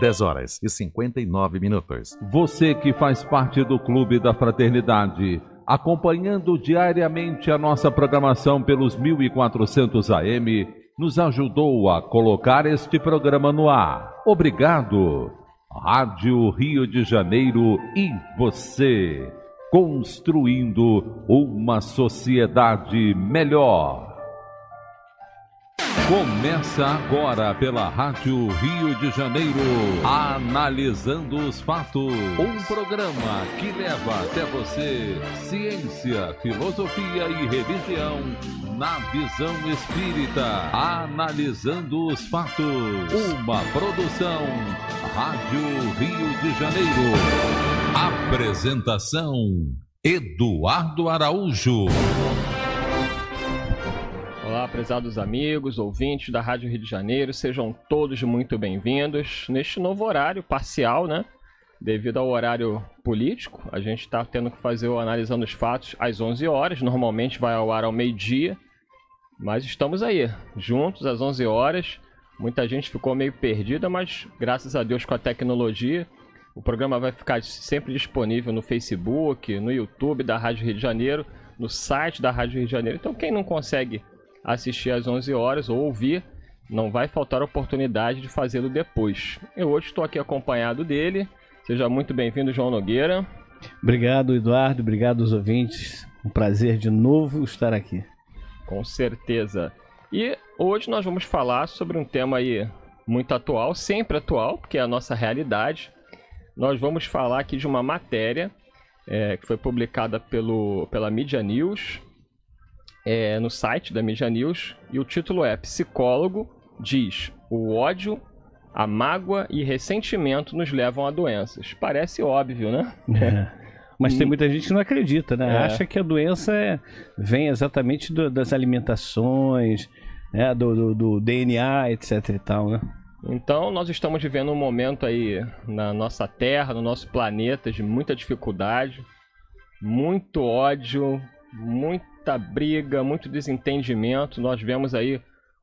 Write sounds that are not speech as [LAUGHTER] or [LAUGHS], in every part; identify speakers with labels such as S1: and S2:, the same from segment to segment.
S1: 10 horas e 59 minutos. Você que faz parte do Clube da Fraternidade, acompanhando diariamente a nossa programação pelos 1400 AM, nos ajudou a colocar este programa no ar. Obrigado. Rádio Rio de Janeiro e você, construindo uma sociedade melhor. Começa agora pela Rádio Rio de Janeiro, analisando os fatos. Um programa que leva até você ciência, filosofia e religião na visão espírita, analisando os fatos. Uma produção Rádio Rio de Janeiro. Apresentação Eduardo Araújo
S2: prezados amigos, ouvintes da Rádio Rio de Janeiro, sejam todos muito bem-vindos neste novo horário parcial, né? Devido ao horário político, a gente está tendo que fazer o analisando os fatos às 11 horas. Normalmente vai ao ar ao meio-dia, mas estamos aí, juntos às 11 horas. Muita gente ficou meio perdida, mas graças a Deus com a tecnologia, o programa vai ficar sempre disponível no Facebook, no YouTube da Rádio Rio de Janeiro, no site da Rádio Rio de Janeiro. Então, quem não consegue assistir às 11 horas ou ouvir, não vai faltar oportunidade de fazê-lo depois. Eu hoje estou aqui acompanhado dele. Seja muito bem-vindo, João Nogueira.
S3: Obrigado, Eduardo. Obrigado aos ouvintes. Um prazer de novo estar aqui.
S2: Com certeza. E hoje nós vamos falar sobre um tema aí muito atual, sempre atual, porque é a nossa realidade. Nós vamos falar aqui de uma matéria é, que foi publicada pelo, pela Media News, é, no site da Media News e o título é Psicólogo diz: O ódio, a mágoa e ressentimento nos levam a doenças. Parece óbvio, né?
S3: É. Mas tem hum. muita gente que não acredita, né? É. Acha que a doença é, vem exatamente do, das alimentações, né? do, do, do
S2: DNA, etc e tal, né? Então, nós estamos vivendo um momento aí na nossa Terra, no nosso planeta, de muita dificuldade, muito ódio, muito muita briga, muito desentendimento. Nós vemos aí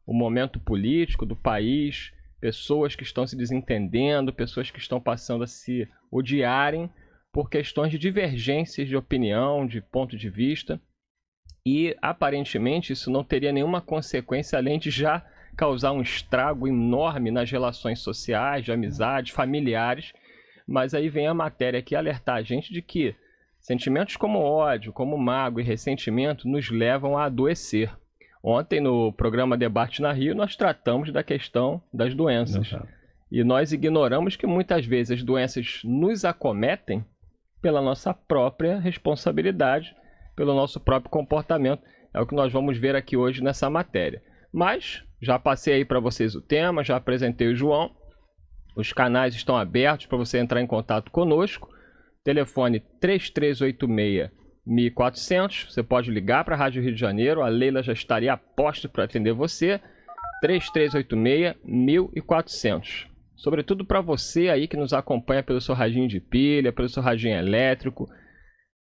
S2: o momento político do país, pessoas que estão se desentendendo, pessoas que estão passando a se odiarem por questões de divergências de opinião, de ponto de vista. E aparentemente isso não teria nenhuma consequência além de já causar um estrago enorme nas relações sociais, de amizades, familiares. Mas aí vem a matéria aqui alertar a gente de que Sentimentos como ódio, como mago e ressentimento nos levam a adoecer. Ontem, no programa Debate na Rio, nós tratamos da questão das doenças. E nós ignoramos que muitas vezes as doenças nos acometem pela nossa própria responsabilidade, pelo nosso próprio comportamento. É o que nós vamos ver aqui hoje nessa matéria. Mas já passei aí para vocês o tema, já apresentei o João. Os canais estão abertos para você entrar em contato conosco telefone 3386 1400. Você pode ligar para a Rádio Rio de Janeiro, a Leila já estaria a posto para atender você. 3386 1400. Sobretudo para você aí que nos acompanha pelo seu radinho de pilha, pelo seu radinho elétrico,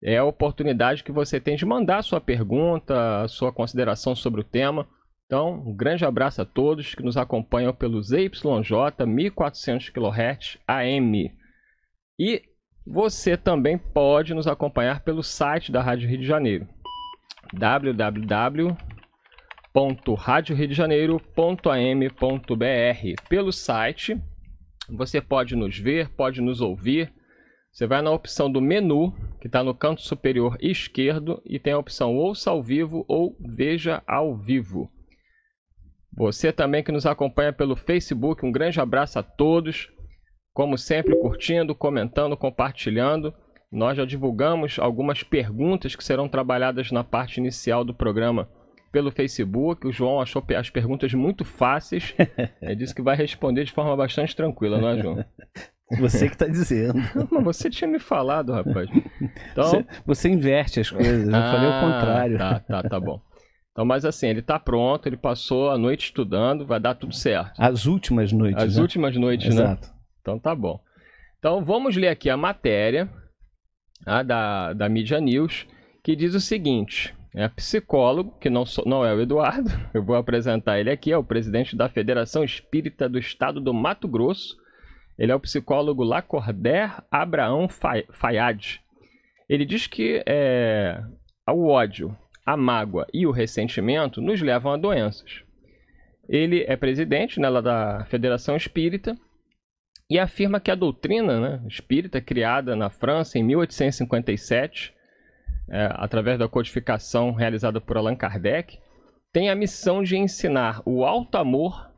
S2: é a oportunidade que você tem de mandar sua pergunta, sua consideração sobre o tema. Então, um grande abraço a todos que nos acompanham pelo ZYJ 1400 kHz AM. E você também pode nos acompanhar pelo site da Rádio Rio de Janeiro, www.radioriodejaneiro.am.br. Pelo site, você pode nos ver, pode nos ouvir. Você vai na opção do menu, que está no canto superior esquerdo, e tem a opção Ouça ao vivo ou Veja ao vivo. Você também que nos acompanha pelo Facebook, um grande abraço a todos. Como sempre, curtindo, comentando, compartilhando. Nós já divulgamos algumas perguntas que serão trabalhadas na parte inicial do programa pelo Facebook. O João achou as perguntas muito fáceis. [LAUGHS] Ele disse que vai responder de forma bastante tranquila, não é, João? [LAUGHS] Você que está dizendo. [LAUGHS] Mas você tinha me falado, rapaz. Então... Você, você inverte as coisas, né? eu ah, falei o ah, contrário. Tá, tá, tá bom. Então, mas assim, ele está pronto, ele passou a noite estudando, vai dar tudo certo.
S3: As últimas noites. As né? últimas noites, Exato. né? Exato.
S2: Então tá bom. Então vamos ler aqui a matéria a, tá, da, da Media News, que diz o seguinte. É psicólogo, que não, sou, não é o Eduardo, [LAUGHS] eu vou apresentar ele aqui, é o presidente da Federação Espírita do Estado do Mato Grosso. Ele é o psicólogo Lacordaire Abraão Fayad. Ele diz que é, o ódio, a mágoa e o ressentimento nos levam a doenças. Ele é presidente né, da Federação Espírita e afirma que a doutrina né, espírita criada na França em 1857, é, através da codificação realizada por Allan Kardec, tem a missão de ensinar o alto amor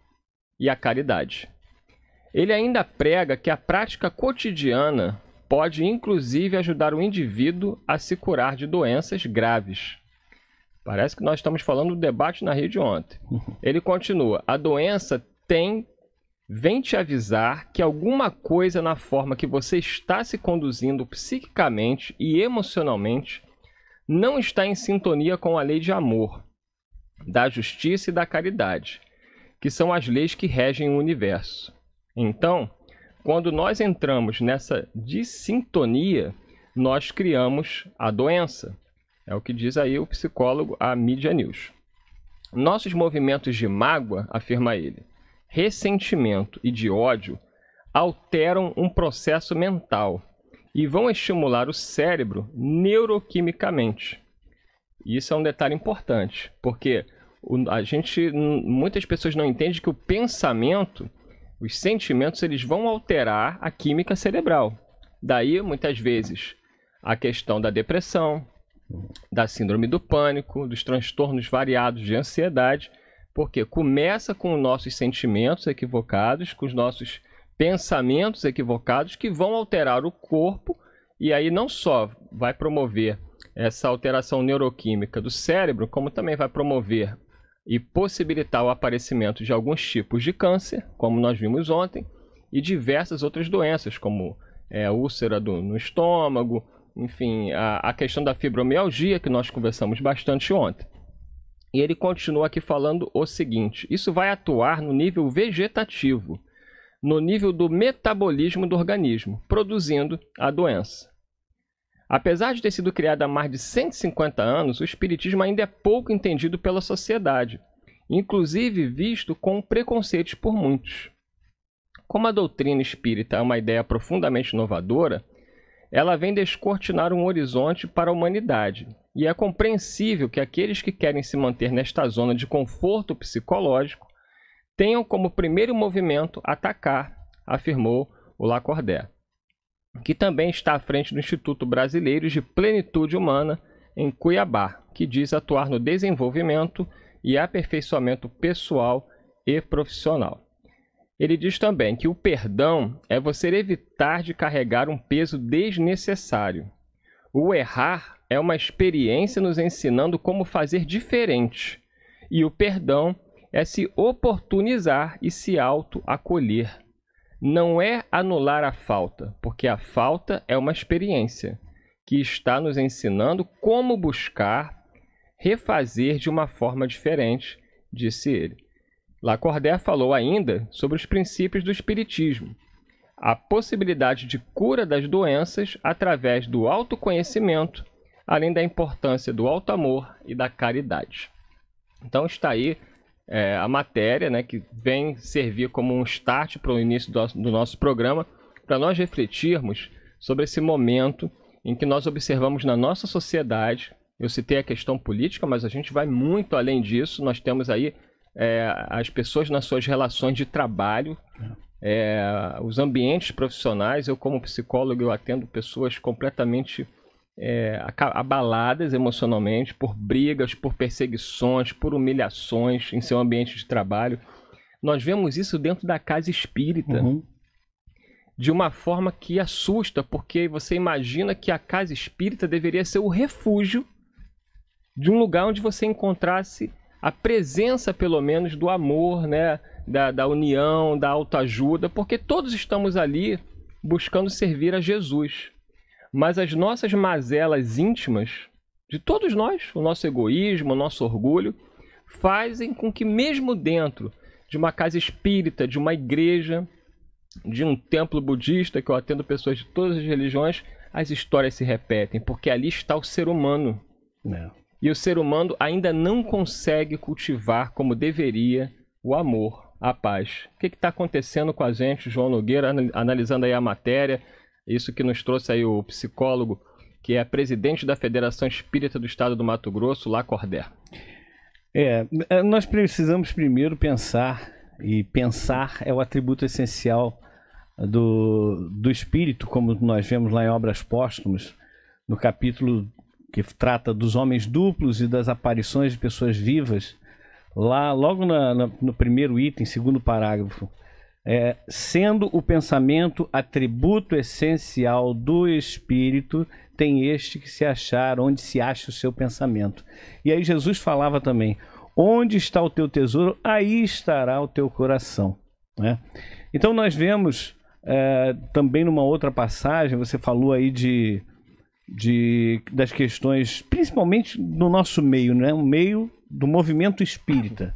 S2: e a caridade. Ele ainda prega que a prática cotidiana pode, inclusive, ajudar o indivíduo a se curar de doenças graves. Parece que nós estamos falando do debate na rede ontem. Uhum. Ele continua: a doença tem vem te avisar que alguma coisa na forma que você está se conduzindo psiquicamente e emocionalmente não está em sintonia com a lei de amor, da justiça e da caridade, que são as leis que regem o universo. Então, quando nós entramos nessa dissintonia, nós criamos a doença. É o que diz aí o psicólogo a Media News. Nossos movimentos de mágoa, afirma ele, ressentimento e de ódio alteram um processo mental e vão estimular o cérebro neuroquimicamente. Isso é um detalhe importante, porque a gente muitas pessoas não entendem que o pensamento, os sentimentos, eles vão alterar a química cerebral. Daí, muitas vezes, a questão da depressão, da síndrome do pânico, dos transtornos variados de ansiedade porque começa com nossos sentimentos equivocados, com os nossos pensamentos equivocados que vão alterar o corpo e aí não só vai promover essa alteração neuroquímica do cérebro, como também vai promover e possibilitar o aparecimento de alguns tipos de câncer, como nós vimos ontem, e diversas outras doenças, como é, úlcera do, no estômago, enfim, a, a questão da fibromialgia, que nós conversamos bastante ontem. E ele continua aqui falando o seguinte: isso vai atuar no nível vegetativo, no nível do metabolismo do organismo, produzindo a doença. Apesar de ter sido criado há mais de 150 anos, o espiritismo ainda é pouco entendido pela sociedade, inclusive visto com preconceitos por muitos. Como a doutrina espírita é uma ideia profundamente inovadora, ela vem descortinar um horizonte para a humanidade, e é compreensível que aqueles que querem se manter nesta zona de conforto psicológico tenham como primeiro movimento atacar, afirmou o Lacordaire, que também está à frente do Instituto Brasileiro de Plenitude Humana em Cuiabá, que diz atuar no desenvolvimento e aperfeiçoamento pessoal e profissional. Ele diz também que o perdão é você evitar de carregar um peso desnecessário. O errar é uma experiência nos ensinando como fazer diferente. E o perdão é se oportunizar e se auto-acolher. Não é anular a falta, porque a falta é uma experiência que está nos ensinando como buscar refazer de uma forma diferente, disse ele. Lacordaire falou ainda sobre os princípios do Espiritismo, a possibilidade de cura das doenças através do autoconhecimento além da importância do alto amor e da caridade. Então está aí é, a matéria né, que vem servir como um start para o início do, do nosso programa, para nós refletirmos sobre esse momento em que nós observamos na nossa sociedade. Eu citei a questão política, mas a gente vai muito além disso. Nós temos aí é, as pessoas nas suas relações de trabalho, é, os ambientes profissionais. Eu, como psicólogo, eu atendo pessoas completamente é, abaladas emocionalmente por brigas, por perseguições, por humilhações em seu ambiente de trabalho. Nós vemos isso dentro da casa espírita. Uhum. De uma forma que assusta, porque você imagina que a casa espírita deveria ser o refúgio de um lugar onde você encontrasse a presença, pelo menos, do amor, né? da, da união, da autoajuda, porque todos estamos ali buscando servir a Jesus mas as nossas mazelas íntimas, de todos nós, o nosso egoísmo, o nosso orgulho, fazem com que, mesmo dentro de uma casa espírita, de uma igreja, de um templo budista, que eu atendo pessoas de todas as religiões, as histórias se repetem, porque ali está o ser humano. Não. É. E o ser humano ainda não consegue cultivar como deveria o amor, a paz. O que está acontecendo com a gente, João Nogueira, analisando aí a matéria, isso que nos trouxe aí o psicólogo, que é presidente da Federação Espírita do Estado do Mato Grosso, lá Cordé.
S3: É, é, nós precisamos primeiro pensar, e pensar é o atributo essencial do, do espírito, como nós vemos lá em Obras Póstumas, no capítulo que trata dos homens duplos e das aparições de pessoas vivas, lá logo na, na, no primeiro item, segundo parágrafo, é, sendo o pensamento atributo essencial do espírito, tem este que se achar onde se acha o seu pensamento. E aí Jesus falava também: onde está o teu tesouro, aí estará o teu coração. Né? Então nós vemos é, também numa outra passagem, você falou aí de, de das questões, principalmente no nosso meio, né? o meio do movimento espírita.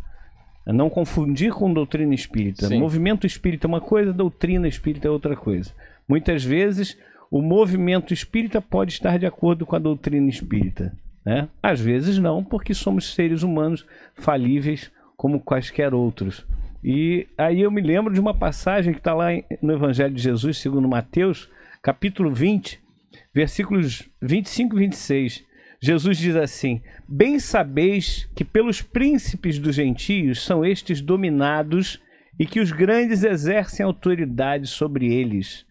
S3: É não confundir com doutrina espírita. Sim. Movimento espírita é uma coisa, doutrina espírita é outra coisa. Muitas vezes o movimento espírita pode estar de acordo com a doutrina espírita. Né? Às vezes não, porque somos seres humanos falíveis como quaisquer outros. E aí eu me lembro de uma passagem que está lá no Evangelho de Jesus, segundo Mateus, capítulo 20, versículos 25 e 26, Jesus diz assim: Bem sabeis que pelos príncipes dos gentios são estes dominados e que os grandes exercem autoridade sobre eles.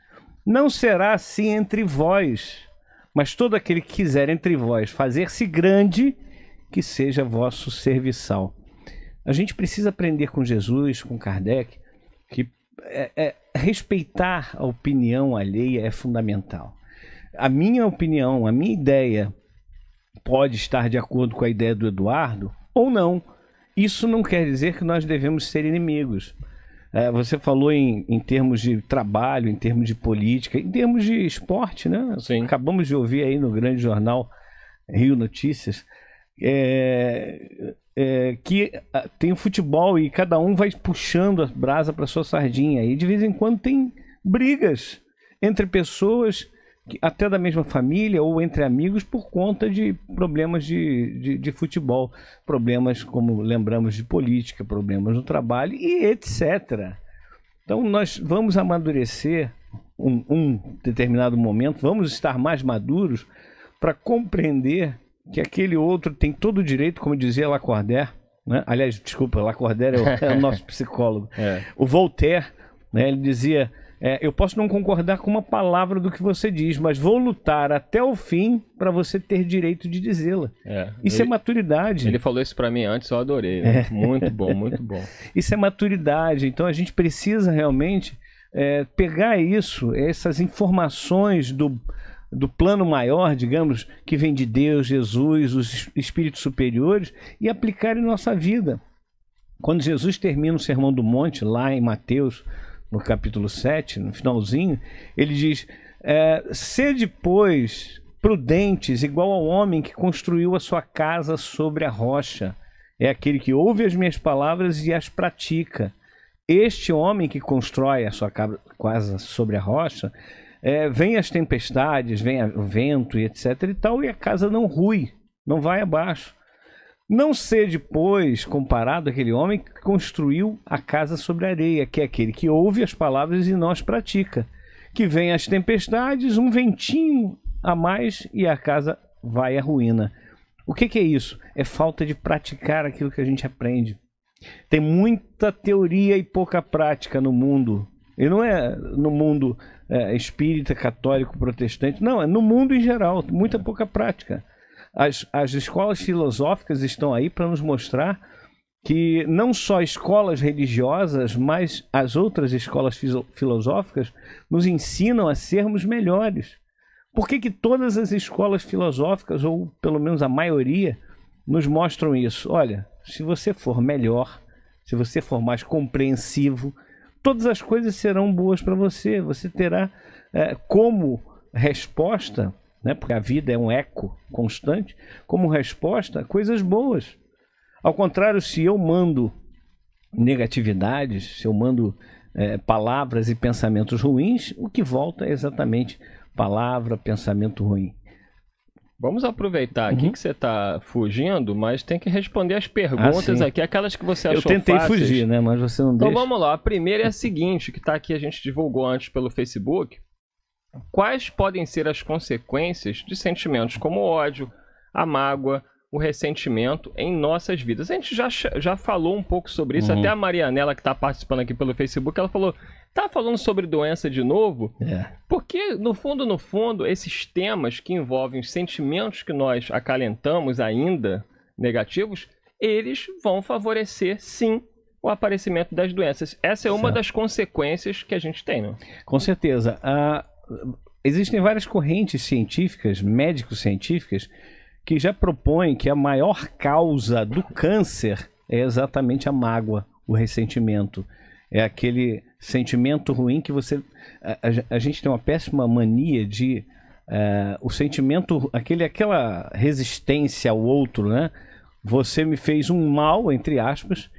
S3: Não será assim entre vós, mas todo aquele que quiser entre vós fazer-se grande, que seja vosso serviçal. A gente precisa aprender com Jesus, com Kardec, que é, é, respeitar a opinião alheia é fundamental. A minha opinião, a minha ideia, pode estar de acordo com a ideia do Eduardo ou não. Isso não quer dizer que nós devemos ser inimigos. É, você falou em, em termos de trabalho, em termos de política, em termos de esporte, né? Sim. Acabamos de ouvir aí no grande jornal Rio Notícias é, é, que ah, tem o futebol e cada um vai puxando a brasa para sua sardinha. E de vez em quando tem brigas entre pessoas até da mesma família ou entre amigos por conta de problemas de, de, de, futebol, problemas como lembramos de política, problemas no trabalho e etc. Então nós vamos amadurecer um, um determinado momento, vamos estar mais maduros para compreender que aquele outro tem todo o direito, como dizia Lacordaire, né? aliás, desculpa, Lacordaire é o, é o [LAUGHS] nosso psicólogo, é. o Voltaire, né? ele dizia é, eu posso não concordar com uma palavra do que você diz, mas vou lutar até o fim para você ter direito de dizê-la. É, isso é ele, é maturidade. Ele falou isso para mim antes, eu adorei. Né? É. Muito bom, muito bom. [LAUGHS] isso é maturidade. Então a gente precisa realmente é, pegar isso, essas informações do, do plano maior, digamos, que vem de Deus, Jesus, os espíritos superiores, e aplicar em nossa vida. Quando Jesus termina o Sermão do Monte, lá em Mateus no capítulo 7, no finalzinho, ele diz: é, Sede, pois, prudentes, igual ao homem que construiu a sua casa sobre a rocha. É aquele que ouve as minhas palavras e as pratica. Este homem que constrói a sua casa sobre a rocha, é, vem as tempestades, vem o vento e etc e tal, e a casa não rui, não vai abaixo não ser pois, comparado àquele homem que construiu a casa sobre a areia, que é aquele que ouve as palavras e não as pratica. Que vem as tempestades, um ventinho a mais e a casa vai à ruína. O que, que é isso? É falta de praticar aquilo que a gente aprende. Tem muita teoria e pouca prática no mundo. E não é no mundo é, espírita, católico, protestante. Não, é no mundo em geral. Muita pouca prática. As, as escolas filosóficas estão aí para nos mostrar que não só escolas religiosas, mas as outras escolas filosóficas nos ensinam a sermos melhores. Por que, que todas as escolas filosóficas, ou pelo menos a maioria, nos mostram isso? Olha, se você for melhor, se você for mais compreensivo, todas as coisas serão boas para você. Você terá é, como resposta né? porque a vida é um eco constante, como resposta, coisas boas. Ao contrário, se eu mando negatividades, se eu mando é, palavras e pensamentos ruins, o que volta é exatamente palavra, pensamento ruim.
S2: Vamos aproveitar aqui uhum. que você está fugindo, mas tem que responder as ah, perguntas ah, aqui, aquelas que você achou Eu tentei fáceis. fugir,
S3: né? Mas você não então, deixa. Então vamos
S2: lá. A primeira é a seguinte, que está aqui, a gente divulgou antes pelo Facebook. Quais podem ser as consequências de sentimentos como o ódio, a mágoa, o ressentimento em nossas vidas? A gente já, já falou um pouco sobre isso, uhum. até a Marianela, que está participando aqui pelo Facebook, ela falou: tá falando sobre doença de novo? É. Porque, no fundo, no fundo, esses temas que envolvem os sentimentos que nós acalentamos ainda negativos, eles vão favorecer, sim, o aparecimento das doenças. Essa é uma certo. das consequências que a gente tem, né?
S3: Com certeza. Uh, existem várias correntes científicas, médico-científicas, que já propõem que a maior causa do câncer é exatamente a mágoa, o ressentimento. É aquele sentimento ruim que você. A, a, a gente tem uma péssima mania de. Uh, o sentimento, aquele, aquela resistência ao outro, né? Você me fez um mal, entre aspas,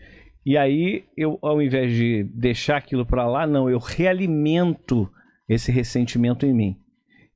S3: e aí eu, ao invés de deixar aquilo para lá, não, eu realimento esse ressentimento em mim.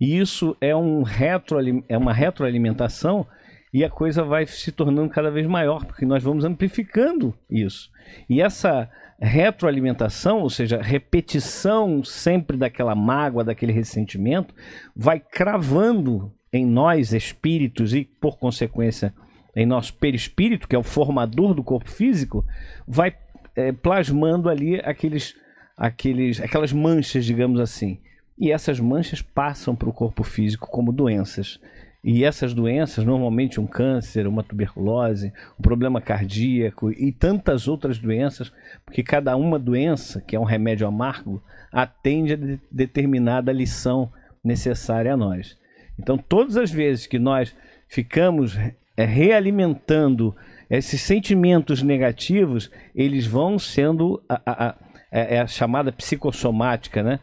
S3: E isso é, um retro, é uma retroalimentação e a coisa vai se tornando cada vez maior, porque nós vamos amplificando isso. E essa retroalimentação, ou seja, repetição sempre daquela mágoa, daquele ressentimento, vai cravando em nós espíritos e, por consequência, em nosso perispírito, que é o formador do corpo físico, vai é, plasmando ali aqueles aqueles, aquelas manchas, digamos assim. E essas manchas passam para o corpo físico como doenças. E essas doenças, normalmente um câncer, uma tuberculose, um problema cardíaco e tantas outras doenças, porque cada uma doença, que é um remédio amargo, atende a de determinada lição necessária a nós. Então, todas as vezes que nós ficamos é, realimentando esses sentimentos negativos, eles vão sendo a, a, é, é a chamada psicossomática, né?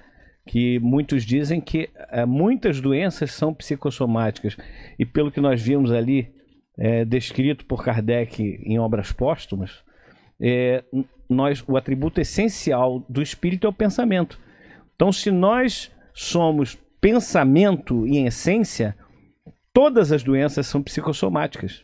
S3: que muitos dizem que é, muitas doenças são psicossomáticas. E pelo que nós vimos ali, é, descrito por Kardec em obras póstumas, é, nós, o atributo essencial do espírito é o pensamento. Então, se nós somos pensamento e essência, todas as doenças são psicossomáticas.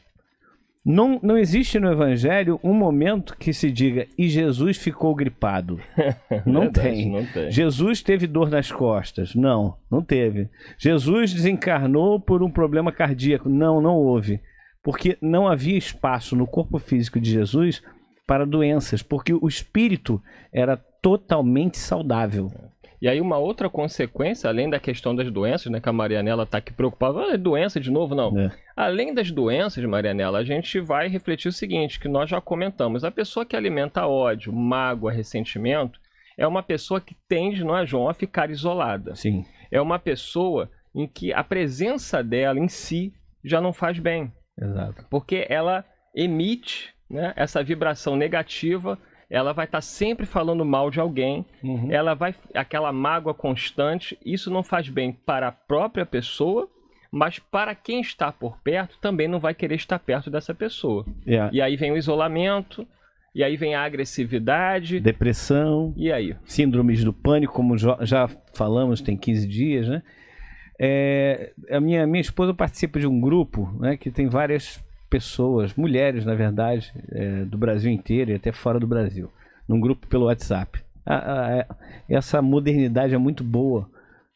S3: Não, não existe no Evangelho um momento que se diga e Jesus ficou gripado.
S2: [LAUGHS] Não, Verdade, tem. não tem.
S3: Jesus teve dor nas costas. Não, não teve. Jesus desencarnou por um problema cardíaco. Não, não houve. Porque não havia espaço no corpo físico de Jesus para doenças, porque o espírito era totalmente saudável. É.
S2: E aí uma outra consequência, além da questão das doenças, né, que a Marianela está aqui preocupada, ah, é doença de novo, não. É. Além das doenças, Marianela, a gente vai refletir o seguinte, que nós já comentamos, a pessoa que alimenta ódio, mágoa, ressentimento, é uma pessoa que tende, não é, João, a ficar isolada. Sim. É uma pessoa em que a presença dela em si já não faz bem. Exato. Porque ela emite né, essa vibração negativa ela vai estar tá sempre falando mal de alguém, uhum. ela vai. aquela mágoa constante, isso não faz bem para a própria pessoa, mas para quem está por perto também não vai querer estar perto dessa pessoa. Yeah. É. E aí vem o isolamento, e aí vem a agressividade.
S3: Depressão. E aí? Síndromes do pânico, como já falamos, tem 15 dias, né? É, a minha, minha esposa participa de um grupo né, que tem várias pessoas, mulheres na verdade, é, do Brasil inteiro e até fora do Brasil, num grupo pelo WhatsApp. A, a, é, essa modernidade é muito boa,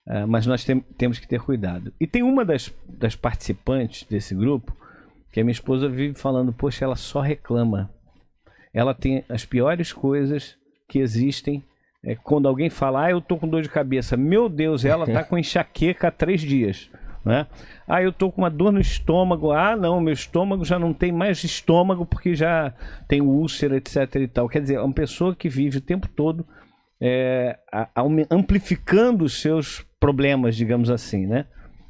S3: é, mas nós tem, temos que ter cuidado. E tem uma das, das participantes desse grupo que a minha esposa vive falando: Poxa, ela só reclama. Ela tem as piores coisas que existem é quando alguém fala, ah, eu tô com dor de cabeça, meu Deus, ela tá com [LAUGHS] enxaqueca há três dias. Né? Ah, eu tô com uma dor no estômago. Ah, não, meu estômago já não tem mais estômago porque já tem úlcera, etc e tal. Quer dizer, é uma pessoa que vive o tempo todo é, amplificando os seus problemas, digamos assim, né?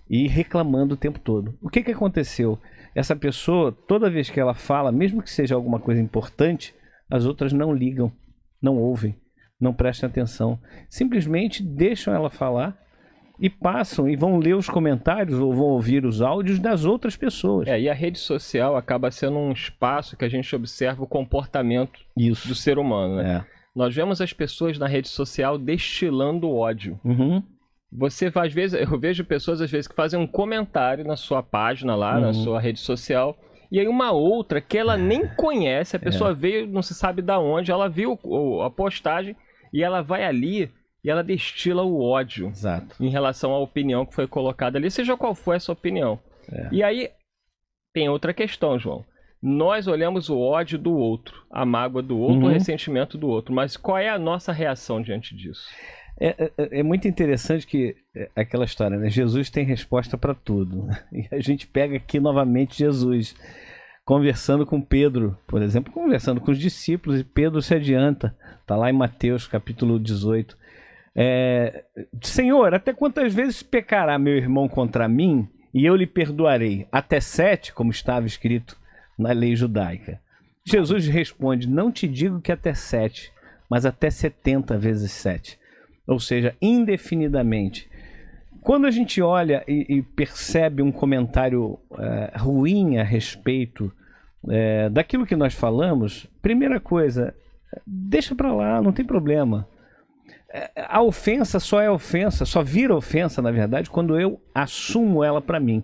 S3: E reclamando o tempo todo. O que, que aconteceu? Essa pessoa, toda vez que ela fala, mesmo que seja alguma coisa importante, as outras não ligam, não ouvem, não prestam atenção. Simplesmente deixam ela falar e passam e vão ler os comentários
S2: ou vão ouvir os áudios das outras pessoas. É, e a rede social acaba sendo um espaço que a gente observa o comportamento Isso. do ser humano, né? É. Nós vemos as pessoas na rede social destilando ódio. Uhum. Você às vezes, eu vejo pessoas às vezes que fazem um comentário na sua página lá, uhum. na sua rede social, e aí uma outra que ela é. nem conhece, a pessoa é. veio, não se sabe da onde, ela viu a postagem e ela vai ali e ela destila o ódio Exato. em relação à opinião que foi colocada ali, seja qual for essa opinião. É. E aí tem outra questão, João. Nós olhamos o ódio do outro, a mágoa do outro, uhum. o ressentimento do outro, mas qual é a nossa reação diante disso?
S3: É, é, é, é muito interessante que é, aquela história, né? Jesus tem resposta para tudo. [LAUGHS] E a gente pega aqui novamente Jesus conversando com Pedro, por exemplo, conversando com os discípulos, e Pedro se adianta. Está lá em Mateus capítulo 18. É, Senhor, até quantas vezes pecará meu irmão contra mim e eu lhe perdoarei? Até sete, como estava escrito na lei judaica. Jesus responde: Não te digo que até sete, mas até setenta vezes sete. Ou seja, indefinidamente. Quando a gente olha e, e percebe um comentário é, ruim a respeito é, daquilo que nós falamos, primeira coisa, deixa para lá, não tem problema a ofensa só é ofensa, só vira ofensa, na verdade, quando eu assumo ela para mim,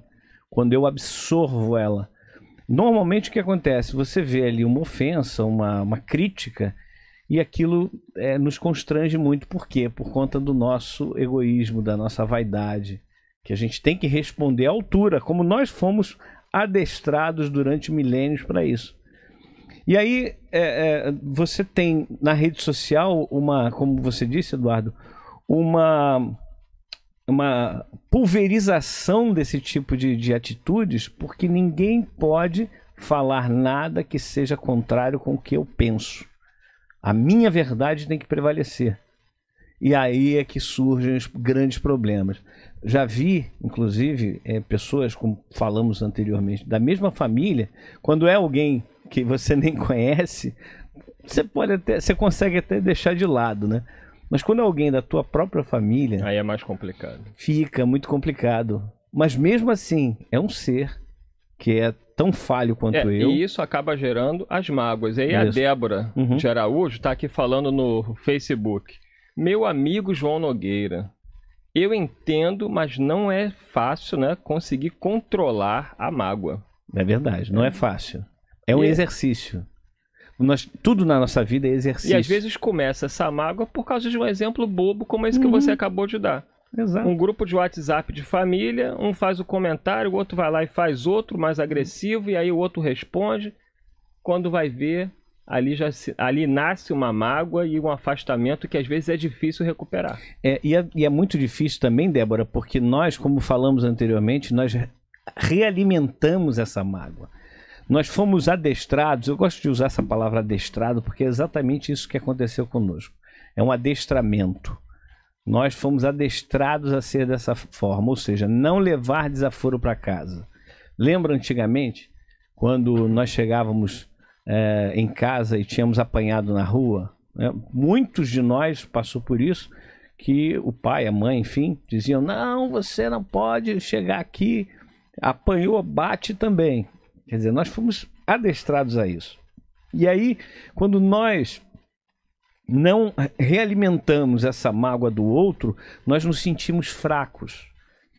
S3: quando eu absorvo ela. Normalmente o que acontece? Você vê ali uma ofensa, uma, uma crítica, e aquilo é, nos constrange muito. Por quê? Por conta do nosso egoísmo, da nossa vaidade, que a gente tem que responder à altura, como nós fomos adestrados durante milênios para isso. E aí, é, é, você tem na rede social uma, como você disse, Eduardo, uma, uma pulverização desse tipo de, de atitudes, porque ninguém pode falar nada que seja contrário com o que eu penso. A minha verdade tem que prevalecer. E aí é que surgem os grandes problemas. Já vi, inclusive, é, pessoas, como falamos anteriormente, da mesma família, quando é alguém que você nem conhece, você pode até, você consegue até deixar de lado, né? Mas quando é alguém da tua própria família, aí é mais complicado. Fica muito complicado. Mas mesmo assim, é um ser que é tão falho quanto é, eu. E
S2: isso acaba gerando as mágoas. E aí isso. a Débora uhum. de Araújo está aqui falando no Facebook. Meu amigo João Nogueira, eu entendo, mas não é fácil né, conseguir controlar a mágoa. É
S3: verdade, não é fácil. É um e... É exercício. Nós, tudo na nossa vida é exercício. E às vezes
S2: começa essa mágoa por causa de um exemplo bobo como esse que uhum. você acabou de dar. Exato. Um grupo de WhatsApp de família, um faz o comentário, o outro vai lá e faz outro mais agressivo, e aí o outro responde. Quando vai ver, ali já se, ali nasce uma mágoa e um afastamento que às vezes é difícil recuperar.
S3: É, e, é, e é muito difícil também, Débora, porque nós, como falamos anteriormente, nós realimentamos essa mágoa. Nós fomos adestrados, eu gosto de usar essa palavra adestrado porque é exatamente isso que aconteceu conosco. É um adestramento. Nós fomos adestrados a ser dessa forma, ou seja, não levar desaforo para casa. Lembra antigamente, quando nós chegávamos é, em casa e tínhamos apanhado na rua? Né? Muitos de nós passou por isso, que o pai, a mãe, enfim, diziam: não, você não pode chegar aqui, apanhou, bate também. Quer dizer, nós fomos adestrados a isso. E aí, quando nós não realimentamos essa mágoa do outro, nós nos sentimos fracos.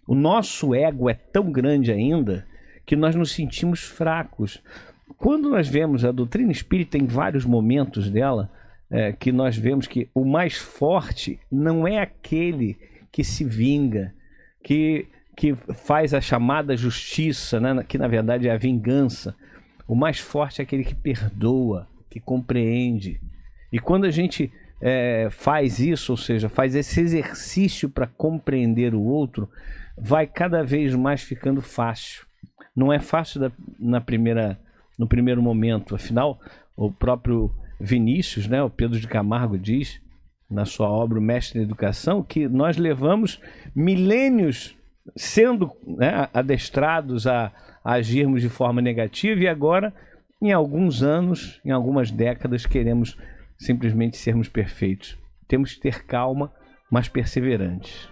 S3: O nosso ego é tão grande ainda que nós nos sentimos fracos. Quando nós vemos a doutrina espírita, em vários momentos dela, é, que nós vemos que o mais forte não é aquele que se vinga, que que faz a chamada justiça, né? que na verdade é a vingança. O mais forte é aquele que perdoa, que compreende. E quando a gente é, faz isso, ou seja, faz esse exercício para compreender o outro, vai cada vez mais ficando fácil. Não é fácil da, na primeira, no primeiro momento. Afinal, o próprio Vinícius, né, o Pedro de Camargo diz na sua obra O Mestre da Educação que nós levamos milênios sendo né, adestrados a, a agirmos de forma negativa e agora, em alguns anos, em algumas décadas, queremos simplesmente sermos perfeitos. Temos
S2: que ter calma, mas perseverantes.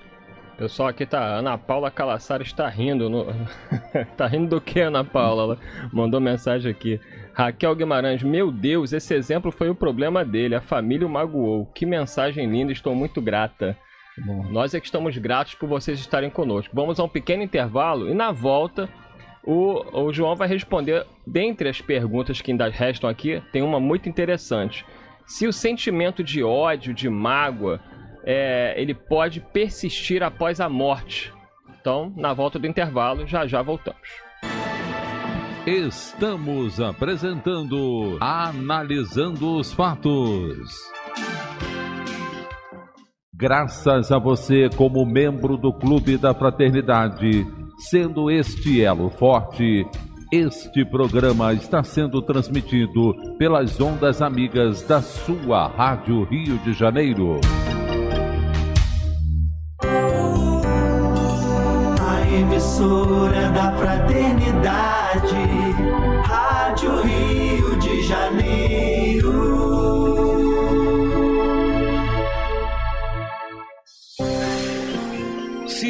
S2: Pessoal, aqui tá. Ana Paula Calassar está rindo. No... [LAUGHS] tá rindo do que, Ana Paula? Ela mandou mensagem aqui. Raquel Guimarães, meu Deus, esse exemplo foi o problema dele. A família o magoou. Que mensagem linda, estou muito grata. Bom. Nós é que estamos gratos por vocês estarem conosco. Vamos a um pequeno intervalo e na volta o, o João vai responder. Dentre as perguntas que ainda restam aqui, tem uma muito interessante. Se o sentimento de ódio, de mágoa, é, ele pode persistir após a morte. Então, na volta do intervalo, já já voltamos.
S1: Estamos apresentando Analisando os Fatos. Graças a você, como membro do Clube da Fraternidade, sendo este elo forte, este programa está sendo transmitido pelas ondas amigas da sua Rádio Rio de Janeiro. A emissora da Fraternidade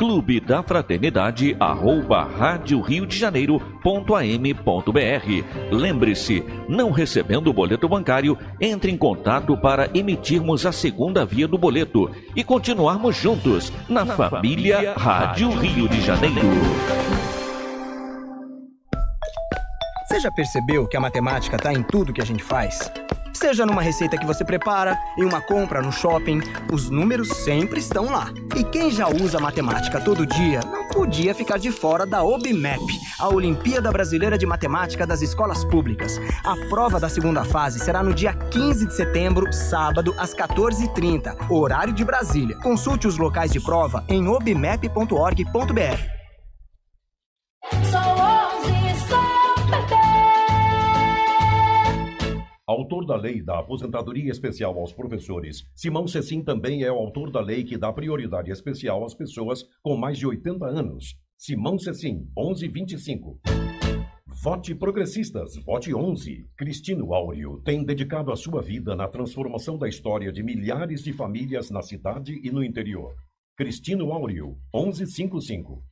S1: clube da fraternidade arroba rádio rio de janeiro ponto am ponto br. Lembre-se, não recebendo o boleto bancário, entre em contato para emitirmos a segunda via do boleto e continuarmos juntos na, na família, família, Rádio Rio de Janeiro.
S2: Você já percebeu que a matemática está em tudo que a gente faz? Seja numa receita que você prepara, em uma compra no shopping, os números sempre estão lá. E quem já usa matemática todo dia não podia ficar de fora da OBMEP, a Olimpíada Brasileira de Matemática das
S3: Escolas Públicas. A prova da segunda fase será no dia 15 de setembro, sábado, às 14h30, horário de Brasília. Consulte os locais de prova em obmep.org.br.
S1: Autor da lei da aposentadoria especial aos professores, Simão Cecim também é o autor da lei que dá prioridade especial às pessoas com mais de 80 anos. Simão Cecim, 1125. Vote Progressistas, vote 11. Cristino Áureo tem dedicado a sua vida na transformação da história de milhares de famílias na cidade e no interior. Cristino Áureo, 1155.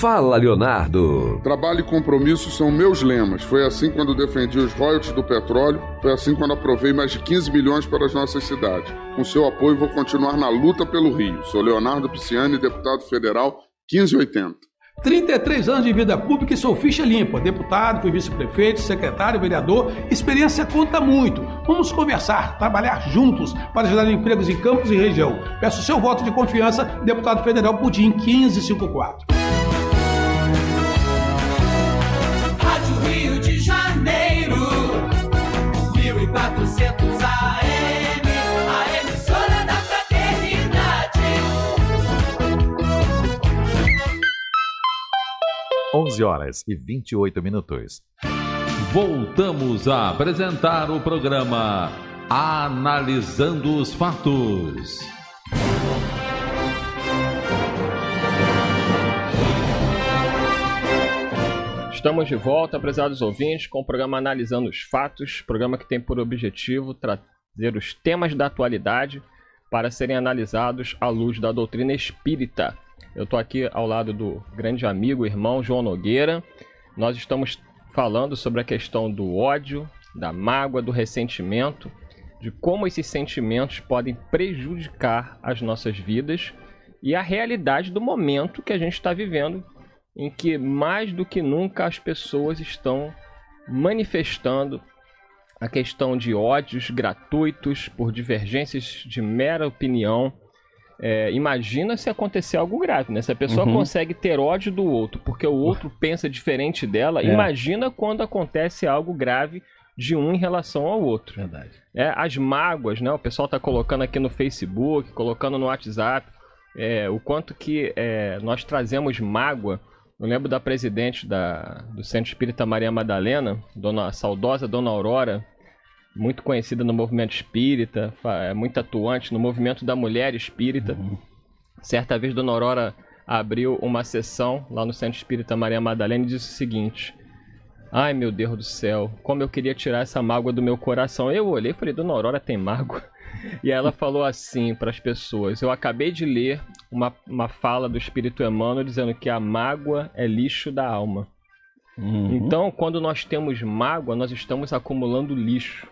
S1: Fala, Leonardo. Trabalho e compromisso são meus lemas. Foi assim quando defendi os royalties do petróleo, foi assim quando aprovei mais de 15 milhões para as nossas cidades. Com seu apoio, vou continuar na luta pelo Rio. Sou Leonardo Pisciani, deputado federal 1580. 33 anos de vida pública e sou ficha limpa. Deputado, fui vice-prefeito, secretário, vereador. Experiência conta muito. Vamos conversar, trabalhar juntos para ajudar empregos em campos e região. Peço seu voto de confiança, deputado federal Pudim 1554. 1400 AM,
S3: a emissora da fraternidade.
S1: 11 horas e 28 minutos. Voltamos a apresentar o programa Analisando os Fatos.
S2: Estamos de volta, apresados ouvintes, com o programa Analisando os Fatos, programa que tem por objetivo trazer os temas da atualidade para serem analisados à luz da doutrina espírita. Eu estou aqui ao lado do grande amigo, irmão João Nogueira. Nós estamos falando sobre a questão do ódio, da mágoa, do ressentimento, de como esses sentimentos podem prejudicar as nossas vidas e a realidade do momento que a gente está vivendo, em que mais do que nunca as pessoas estão manifestando a questão de ódios gratuitos por divergências de mera opinião. É, imagina se acontecer algo grave, né? Se a pessoa uhum. consegue ter ódio do outro porque o outro uhum. pensa diferente dela, é. imagina quando acontece algo grave de um em relação ao outro. Verdade. É, as mágoas, né? O pessoal está colocando aqui no Facebook, colocando no WhatsApp, é, o quanto que é, nós trazemos mágoa eu lembro da presidente da, do Centro Espírita Maria Madalena, dona, a saudosa Dona Aurora, muito conhecida no movimento espírita, é, muito atuante no movimento da mulher espírita. Uhum. Certa vez, Dona Aurora abriu uma sessão lá no Centro Espírita Maria Madalena e disse o seguinte: Ai meu Deus do céu, como eu queria tirar essa mágoa do meu coração. Eu olhei e falei: Dona Aurora tem mágoa? [LAUGHS] E ela falou assim para as pessoas: Eu acabei de ler uma, uma fala do Espírito Emmanuel dizendo que a mágoa é lixo da alma. Uhum. Então, quando nós temos mágoa, nós estamos acumulando lixo.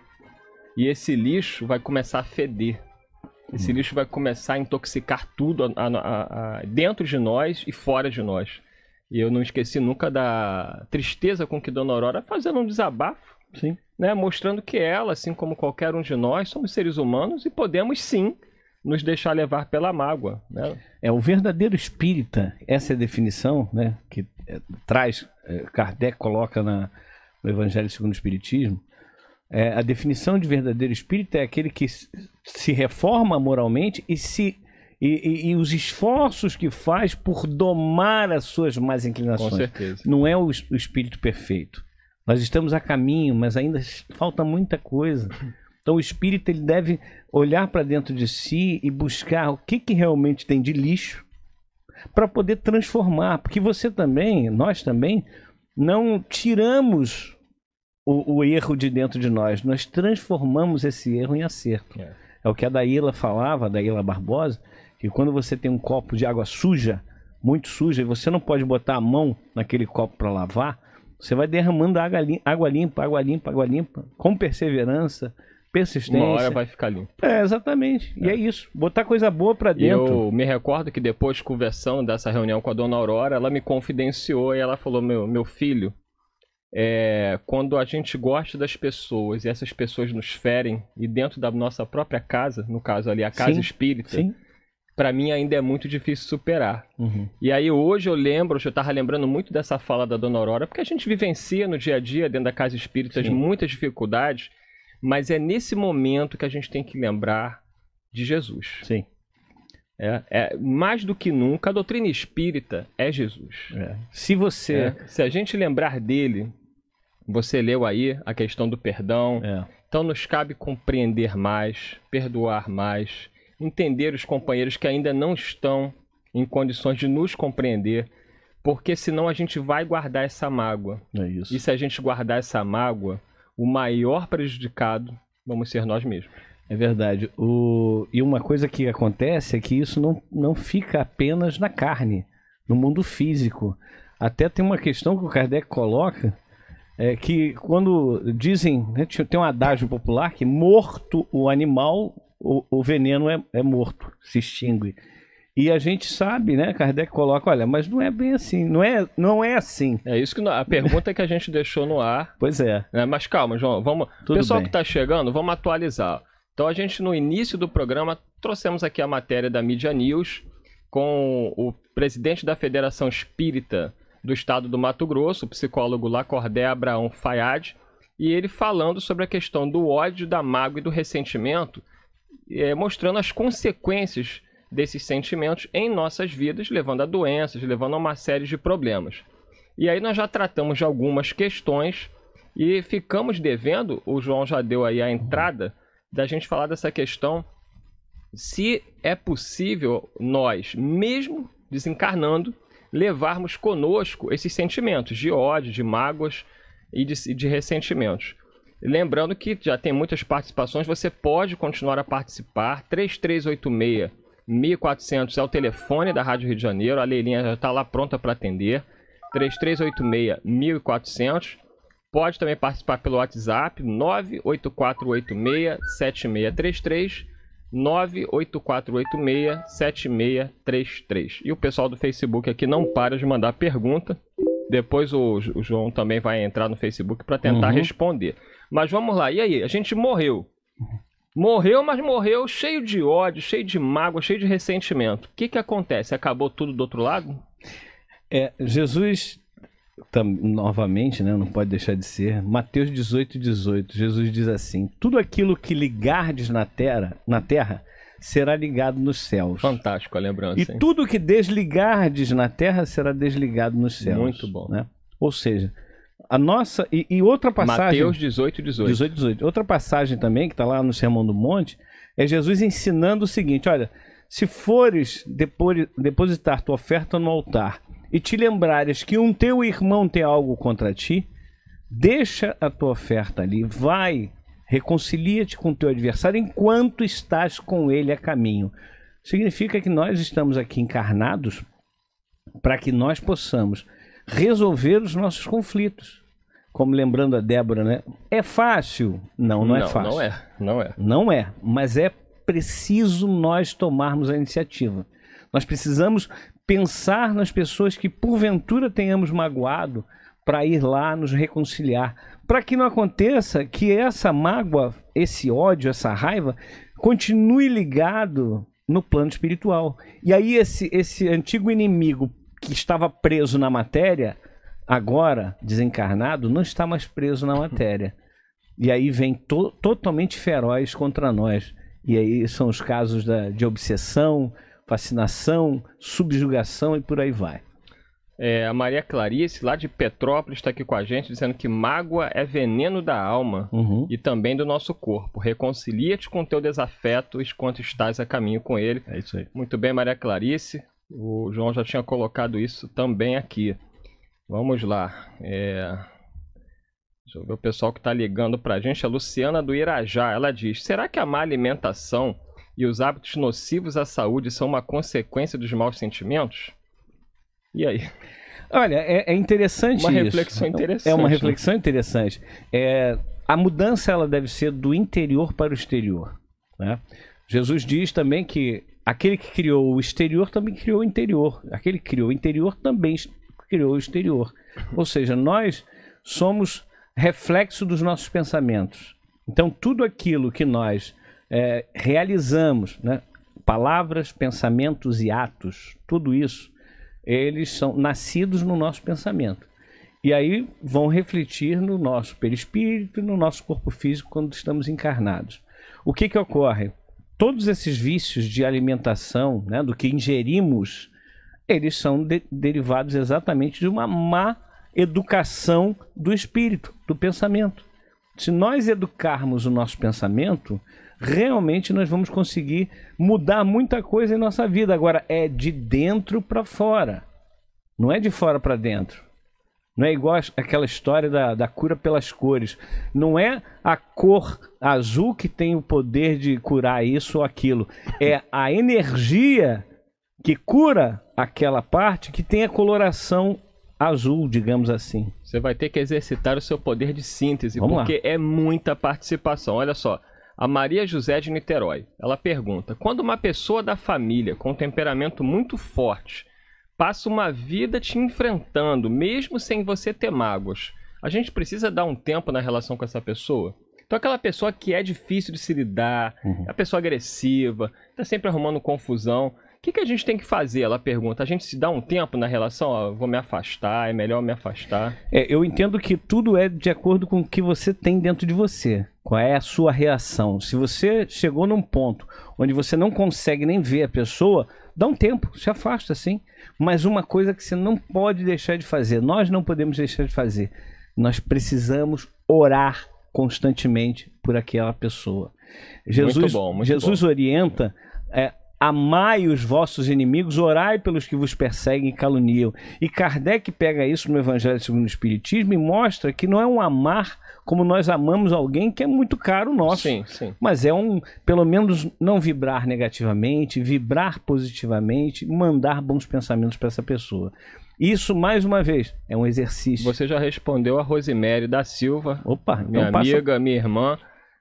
S2: E esse lixo vai começar a feder. Esse hum. lixo vai começar a intoxicar tudo a, a, a, dentro de nós e fora de nós. E eu não esqueci nunca da tristeza com que Dona Aurora, fazendo um desabafo, Sim. Né, mostrando que ela, assim como qualquer um de nós, somos seres humanos e podemos sim nos deixar levar pela mágoa. Né?
S3: É o verdadeiro espírita, essa é a definição né, que é, traz, é, Kardec coloca na, no Evangelho segundo o Espiritismo. É, a definição de verdadeiro espírita é aquele que se reforma moralmente e se e, e, e, os esforços que faz por domar as suas más inclinações. Com certeza. Não é o, o espírito perfeito. Nós estamos a caminho, mas ainda falta muita coisa. Então o espírito ele deve olhar para dentro de si e buscar o que, que realmente tem de lixo para poder transformar, porque você também, nós também, não tiramos o, o, erro de dentro de nós, nós transformamos esse erro em acerto. É, é o que a Daíla falava, a Daíla Barbosa, que quando você tem um copo de água suja, muito suja, e você não pode botar a mão naquele copo para lavar, você vai derramando água limpa, água limpa, água limpa, água limpa, com perseverança, persistência. Uma hora vai ficar limpo. É,
S2: exatamente. É. E é isso. Botar coisa boa para dentro. Eu me recordo que depois de dessa reunião com a dona Aurora, ela me confidenciou e ela falou: Meu, meu filho, é, quando a gente gosta das pessoas e essas pessoas nos ferem, e dentro da nossa própria casa, no caso ali, a casa sim, espírita, sim para mim ainda é muito difícil superar. Uhum. E aí hoje eu lembro, eu estava lembrando muito dessa fala da Dona Aurora, porque a gente vivencia no dia a dia, dentro da casa espírita, muitas dificuldades, mas é nesse momento que a gente tem que lembrar de Jesus. Sim. É, é, mais do que nunca, a doutrina espírita é Jesus. É. Se você. É. se a gente lembrar dele, você leu aí a questão do perdão. É. Então nos cabe compreender mais, perdoar mais entender os companheiros que ainda não estão em condições de nos compreender, porque senão a gente vai guardar essa mágoa. É isso. E se a gente guardar essa mágoa, o maior prejudicado vamos ser nós mesmos. É verdade.
S3: O... E uma coisa que acontece é que isso não, não fica apenas na carne, no mundo físico. Até tem uma questão que o Kardec coloca, é que quando dizem, né, tem um adágio popular que morto o animal, o, o veneno é, é morto, se extingue. E a gente sabe, né? Kardec
S2: coloca, olha, mas não é bem assim, não é, não é assim. É isso que a pergunta que a gente deixou no ar. [LAUGHS] Pois é. Né? Mas calma, João, vamos. Tudo pessoal bem. que está chegando, vamos atualizar. Então a gente no início do programa trouxemos aqui a matéria da Mídia News com o presidente da Federação Espírita do Estado do Mato Grosso, o psicólogo Lacordé Abraão Fayad, e ele falando sobre a questão do ódio, da mágoa e do ressentimento é, mostrando as consequências desses sentimentos em nossas vidas, levando a doenças, levando a uma série de problemas. E aí nós já tratamos de algumas questões e ficamos devendo, o João já deu aí a entrada, da gente falar dessa questão se é possível nós, mesmo desencarnando, levarmos conosco esses sentimentos de ódio, de mágoas e de, de ressentimentos. Lembrando que já tem muitas participações, você pode continuar a participar. 3386 1400 é o telefone da Rádio Rio de Janeiro, a Leilinha já está lá pronta para atender. 3386 1400. Pode também participar pelo WhatsApp 98486 7633. 984867633. E o pessoal do Facebook aqui não para de mandar pergunta. Depois o, João também vai entrar no Facebook para tentar uhum. responder. Mas vamos lá, e aí? A gente morreu. Morreu, mas morreu cheio de ódio, cheio de mágoa, cheio de ressentimento. O que, que acontece? Acabou tudo do outro lado?
S3: É, Jesus, tam, novamente, né, não pode deixar de ser, Mateus 18, 18, Jesus diz assim: Tudo aquilo que ligardes na terra, na terra será ligado nos céus. Fantástico a lembrança. E hein? tudo que desligardes na terra será desligado nos céus. Muito bom. Né? Ou seja, a nossa. E, e, outra passagem. Mateus
S2: 18, 18. 18,
S3: 18. Outra passagem também, que está lá no Sermão do Monte, é Jesus ensinando o seguinte: olha, se fores depositar tua oferta no altar e te lembrares que um teu irmão tem algo contra ti, deixa a tua oferta ali, vai, reconcilia-te com teu adversário enquanto estás com ele a caminho. Significa que nós estamos aqui encarnados para que nós possamos resolver os nossos conflitos. Como lembrando a Débora, né? É fácil? Não, não, é não é fácil. Não é, não é. Não é, mas é preciso nós tomarmos a iniciativa. Nós precisamos pensar nas pessoas que porventura tenhamos magoado para ir lá nos reconciliar, para que não aconteça que essa mágoa, esse ódio, essa raiva continue ligado no plano espiritual. E aí esse esse antigo inimigo que estava preso na matéria, agora, desencarnado, não está mais preso na matéria. E aí vem to totalmente feroz contra nós. E aí são os casos da, de obsessão, fascinação, subjugação e por aí vai.
S2: É, a Maria Clarice, lá de Petrópolis, está aqui com a gente, dizendo que mágoa é veneno da alma uhum. e também do nosso corpo. Reconcilia-te com teu desafeto enquanto estás a caminho com ele. É isso aí. Muito bem, Maria Clarice. O João já tinha colocado isso também aqui. Vamos lá. É... Deixa eu ver o pessoal que está ligando para a gente. A Luciana do Irajá, ela diz: será que a má alimentação e os hábitos nocivos à saúde são uma consequência dos maus sentimentos? E aí?
S3: Olha, é, é interessante uma isso. reflexão é interessante. É uma né? reflexão interessante. É, a mudança ela deve ser do interior para o exterior. Né? Jesus diz também que Aquele que criou o exterior também criou o interior. Aquele que criou o interior também criou o exterior. Ou seja, nós somos reflexo dos nossos pensamentos. Então, tudo aquilo que nós é, realizamos, né? palavras, pensamentos e atos, tudo isso, eles são nascidos no nosso pensamento. E aí vão refletir no nosso perispírito, no nosso corpo físico quando estamos encarnados. O que, que ocorre? todos esses vícios de alimentação, né, do que ingerimos, eles são de derivados exatamente de uma má educação do espírito, do pensamento. Se nós educarmos o nosso pensamento, realmente nós vamos conseguir mudar muita coisa em nossa vida. Agora, é de dentro para fora, não é de fora para dentro. Não é igual aquela história da, da cura pelas cores. Não é a cor azul que tem o poder de curar isso ou aquilo. É a energia que cura aquela parte que tem a coloração azul, digamos assim.
S2: Você vai ter que exercitar o seu poder de síntese, Vamos porque lá. é muita participação. Olha só. A Maria José de Niterói, ela pergunta: quando uma pessoa da família com temperamento muito forte passa uma vida te enfrentando, mesmo sem você ter mágoas. A gente precisa dar um tempo na relação com essa pessoa? Então, aquela pessoa que é difícil de se lidar, uhum. É a pessoa agressiva, tá sempre arrumando confusão que, que a gente tem que fazer? Ela pergunta. A gente se dá um tempo na relação, ó, vou me afastar, é melhor me afastar.
S3: É, eu entendo que tudo é de acordo com o que você tem dentro de você. Qual é a sua reação? Se você chegou num ponto onde você não consegue nem ver a pessoa, dá um tempo, se afasta sim. Mas uma coisa que você não pode deixar de fazer, nós não podemos deixar de fazer. Nós precisamos orar constantemente por aquela pessoa. Jesus, muito bom, muito Jesus bom. orienta é, Amai os vossos inimigos, orai pelos que vos perseguem e caluniam. E Kardec pega isso no Evangelho segundo o Espiritismo e mostra que não é um amar como nós amamos alguém que é muito caro nosso. Sim, sim. Mas é um, pelo menos, não vibrar negativamente, vibrar positivamente, mandar bons pensamentos para essa
S2: pessoa. Isso, mais uma vez, é um exercício. Você já respondeu a Rosemary da Silva, Opa, minha então amiga, minha irmã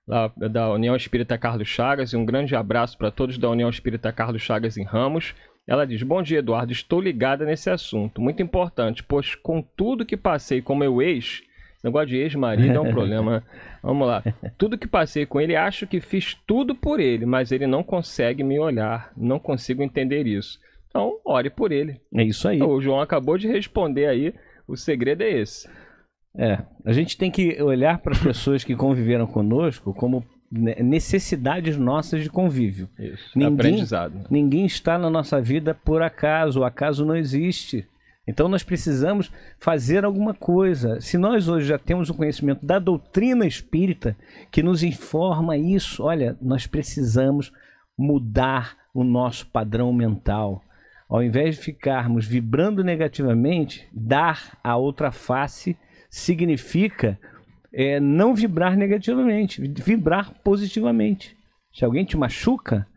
S2: da, da União Espírita Carlos Chagas e um grande abraço para todos da União Espírita Carlos Chagas em Ramos. Ela diz: Bom dia, Eduardo. Estou ligada nesse assunto. Muito importante, pois com tudo que passei com meu ex, negócio de ex-marido é um [LAUGHS] problema. Vamos lá. Tudo que passei com ele, acho que fiz tudo por ele, mas ele não consegue me olhar. Não consigo entender isso. Então, ore por ele. É isso aí. O João acabou de responder aí. O segredo é esse. É, a gente tem
S3: que olhar para as pessoas que conviveram conosco como necessidades nossas de convívio. Isso, ninguém, aprendizado. Ninguém está na nossa vida por acaso, o acaso não existe. Então nós precisamos fazer alguma coisa. Se nós hoje já temos o conhecimento da doutrina espírita que nos informa isso, olha, nós precisamos mudar o nosso padrão mental. Ao invés de ficarmos vibrando negativamente, dar a outra face significa é, não vibrar negativamente, vibrar positivamente. Se alguém te machuca,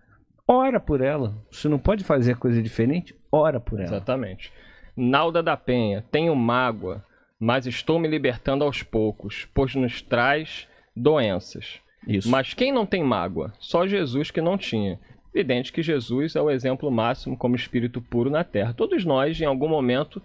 S3: ora por ela. Se não pode fazer coisa diferente, ora por ela.
S2: Exatamente. Nalda da Penha, tenho mágoa, mas estou me libertando aos poucos, pois nos traz doenças. Isso. Mas quem não tem mágoa? Só Jesus que não tinha. Evidente que Jesus é o exemplo máximo como espírito puro na Terra. Todos nós, em algum momento,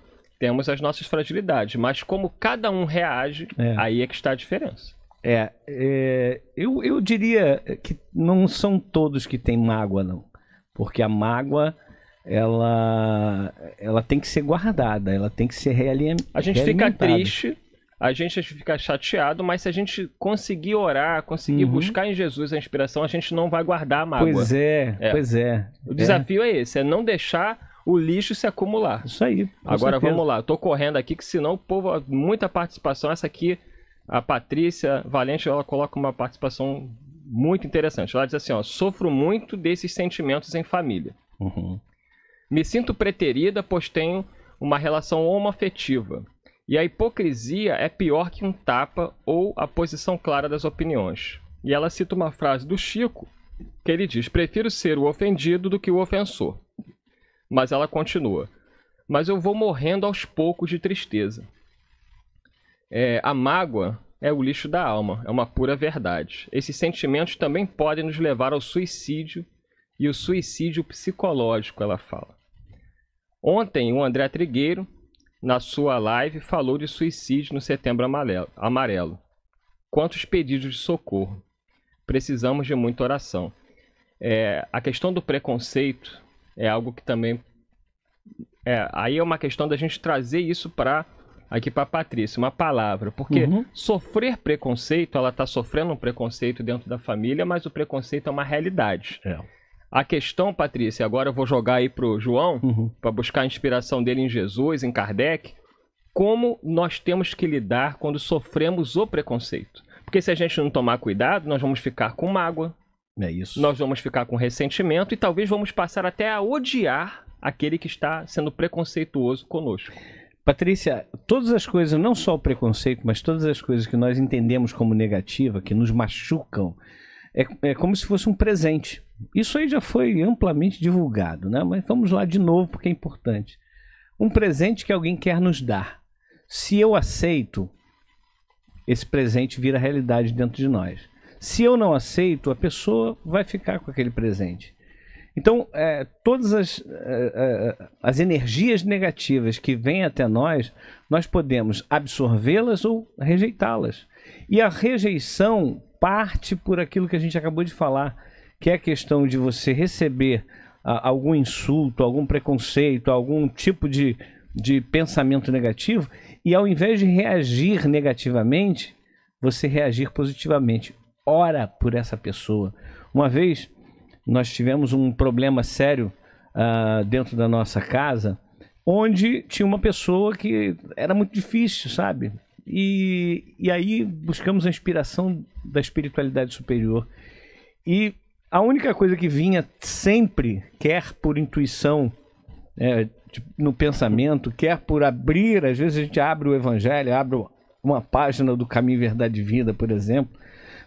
S2: temos as nossas fragilidades, mas como cada um reage, é. aí é que está a diferença.
S3: É, é eu, eu diria que não são todos que têm mágoa, não. Porque a mágoa, ela, ela tem que ser guardada, ela tem que ser realimentada. A gente fica triste,
S2: a gente fica chateado, mas se a gente conseguir orar, conseguir uhum. buscar em Jesus a inspiração, a gente não vai guardar a mágoa. Pois é, é. pois
S3: é. O desafio
S2: é. é esse, é não deixar o lixo se acumular. Isso aí. Agora certeza. vamos lá, tô correndo aqui que senão o povo, muita participação. Essa aqui, a Patrícia Valente, ela coloca uma participação muito interessante. Ela diz assim: ó, sofro muito desses sentimentos em família. Uhum. Me sinto preterida, pois tenho uma relação homoafetiva. E a hipocrisia é pior que um tapa ou a posição clara das opiniões. E ela cita uma frase do Chico que ele diz: Prefiro ser o ofendido do que o ofensor. Mas ela continua. Mas eu vou morrendo aos poucos de tristeza. É, a mágoa é o lixo da alma, é uma pura verdade. Esses sentimentos também podem nos levar ao suicídio e o suicídio psicológico, ela fala. Ontem, o André Trigueiro, na sua live, falou de suicídio no Setembro Amarelo. Quantos pedidos de socorro? Precisamos de muita oração. É, a questão do preconceito é algo que também. É, aí é uma questão da gente trazer isso para aqui para Patrícia, uma palavra, porque uhum. sofrer preconceito, ela está sofrendo um preconceito dentro da família, mas o preconceito é uma realidade. É. A questão, Patrícia, agora eu vou jogar aí pro João, uhum. para buscar a inspiração dele em Jesus, em Kardec, como nós temos que lidar quando sofremos o preconceito. Porque se a gente não tomar cuidado, nós vamos ficar com mágoa, é isso. Nós vamos ficar com ressentimento e talvez vamos passar até a odiar aquele que está sendo preconceituoso conosco. Patrícia,
S3: todas as coisas, não só o preconceito, mas todas as coisas que nós entendemos como negativa, que nos machucam, é, é como se fosse um presente. Isso aí já foi amplamente divulgado, né? Mas vamos lá de novo porque é importante. Um presente que alguém quer nos dar. Se eu aceito, esse presente vira realidade dentro de nós. Se eu não aceito, a pessoa vai ficar com aquele presente. Então, é, todas as, é, é, as energias negativas que vêm até nós, nós podemos absorvê-las ou rejeitá-las. E a rejeição parte por aquilo que a gente acabou de falar, que é a questão de você receber a, algum insulto, algum preconceito, algum tipo de, de pensamento negativo, e ao invés de reagir negativamente, você reagir positivamente ora por essa pessoa. Uma vez nós tivemos um problema sério uh, dentro da nossa casa, onde tinha uma pessoa que era muito difícil, sabe? E, e aí buscamos a inspiração da espiritualidade superior. E a única coisa que vinha sempre, quer por intuição, é, tipo, no pensamento, quer por abrir, às vezes a gente abre o evangelho, abre uma página do Caminho Verdade e Vida, por exemplo,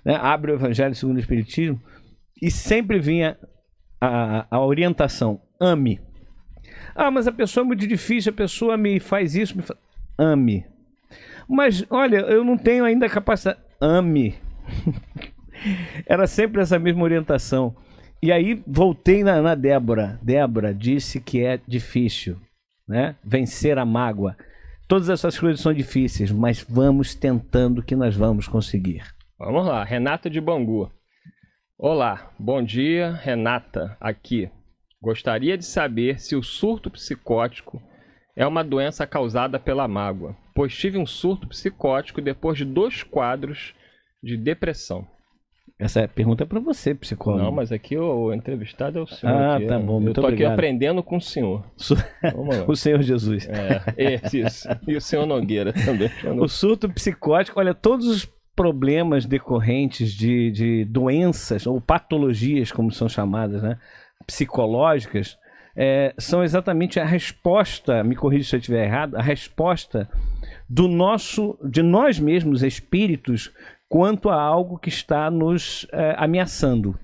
S3: né, abre o Evangelho segundo o Espiritismo, e sempre vinha a, a orientação: ame. Ah, mas a pessoa é muito difícil, a pessoa me faz isso, me faz... ame. Mas olha, eu não tenho ainda capacidade. Ame. [LAUGHS] Era sempre essa mesma orientação. E aí voltei na, na Débora. Débora disse que é difícil, né? Vencer a mágoa. Todas essas coisas são difíceis, mas vamos tentando que nós vamos conseguir.
S2: Vamos lá, Renata de Bangu. Olá, bom dia, Renata, aqui. Gostaria de saber se o surto psicótico é uma doença causada pela mágoa, pois tive um surto psicótico depois de dois quadros de depressão.
S3: Essa pergunta é para você, psicólogo. Não, mas
S2: aqui o entrevistado é o senhor. Ah, aqui, tá bom, muito Eu tô obrigado. aqui aprendendo com o senhor. [LAUGHS] o senhor Jesus. É, esse, isso. E o senhor Nogueira também. O surto psicótico, olha, todos os
S3: problemas decorrentes de, de doenças ou patologias, como são chamadas, né? psicológicas, é, são exatamente a resposta, me corrija se eu estiver errado, a resposta do nosso, de nós mesmos espíritos, quanto a algo que está nos é, ameaçando.